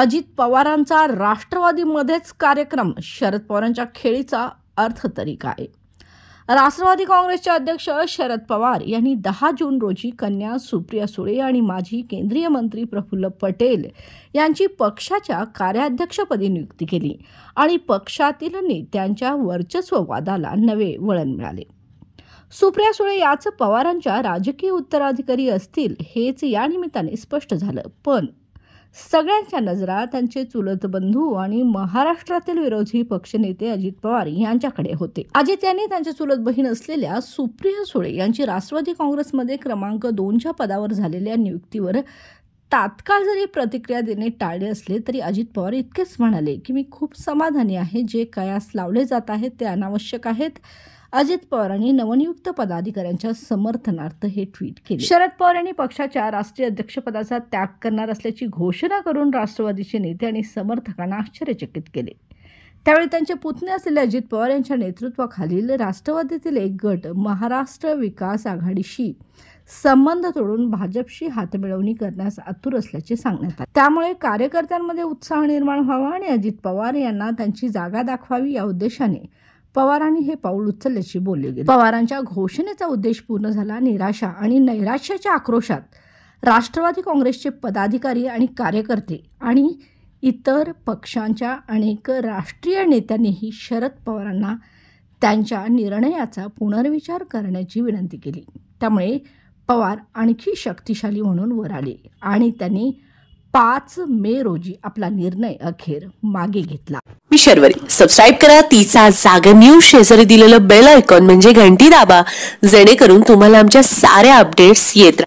अजित पवारांचा राष्ट्रवादीमध्येच कार्यक्रम शरद पवारांच्या खेळीचा अर्थ तरी काय राष्ट्रवादी काँग्रेसचे अध्यक्ष शरद पवार यांनी दहा जून रोजी कन्या सुप्रिया सुळे आणि माजी केंद्रीय मंत्री प्रफुल्ल पटेल यांची पक्षाच्या कार्याध्यक्षपदी नियुक्ती केली आणि पक्षातील नेत्यांच्या वर्चस्ववादाला नवे वळण मिळाले सुप्रिया सुळे याच पवारांच्या राजकीय उत्तराधिकारी असतील हेच या निमित्ताने स्पष्ट झालं पण सगळ्यांच्या नजरा त्यांचे चुलत बंधू आणि महाराष्ट्रातील विरोधी पक्षनेते अजित पवार यांच्याकडे होते अजित यांनी त्यांच्या चुलत बहीण असलेल्या सुप्रिया सुळे यांची राष्ट्रवादी काँग्रेसमध्ये क्रमांक दोनच्या पदावर झालेल्या नियुक्तीवर तात्काळ जरी प्रतिक्रिया देणे टाळले असले तरी अजित पवार इतकेच म्हणाले की मी खूप समाधानी आहे जे कयास लावले जात आहेत ते अनावश्यक आहेत अजित पवार यांनी नवनियुक्त पदाधिकाऱ्यांच्या समर्थनार्थ हे ट्विट केले शरद पवार यांनी पक्षाच्या राष्ट्रीय अध्यक्षपदाचा त्याग करणार असल्याची घोषणा करून राष्ट्रवादीचे नेते आणि समर्थकांना आश्चर्यचकित केले त्यावेळी त्यांचे पुतणे असलेले अजित पवार यांच्या नेतृत्वाखालील राष्ट्रवादीतील एक गट महाराष्ट्र विकास आघाडीशी संबंध तोडून भाजपशी हातमिळवणी करण्यास आतुर असल्याचे सांगण्यात आले त्यामुळे कार्यकर्त्यांमध्ये उत्साह निर्माण व्हावा आणि अजित पवार यांना त्यांची जागा दाखवावी या उद्देशाने पवारांनी हे पाऊल उचलल्याची बोलली गेली पवारांच्या घोषणेचा उद्देश पूर्ण झाला निराशा आणि नैराश्याच्या आक्रोशात राष्ट्रवादी काँग्रेसचे पदाधिकारी आणि कार्यकर्ते आणि इतर पक्षांच्या अनेक राष्ट्रीय नेत्यांनीही शरद पवारांना त्यांच्या निर्णयाचा पुनर्विचार करण्याची विनंती केली त्यामुळे पवार आणखी शक्तिशाली म्हणून वर आले आणि त्यांनी पाच मे रोजी आपला निर्णय अखेर मागे घेतला मी सबस्क्राईब करा तिचा जागर न्यूज शेजारी दिलेलं बेल आयकॉन म्हणजे घंटी दाबा जेणेकरून तुम्हाला आमच्या साऱ्या अपडेट्स येत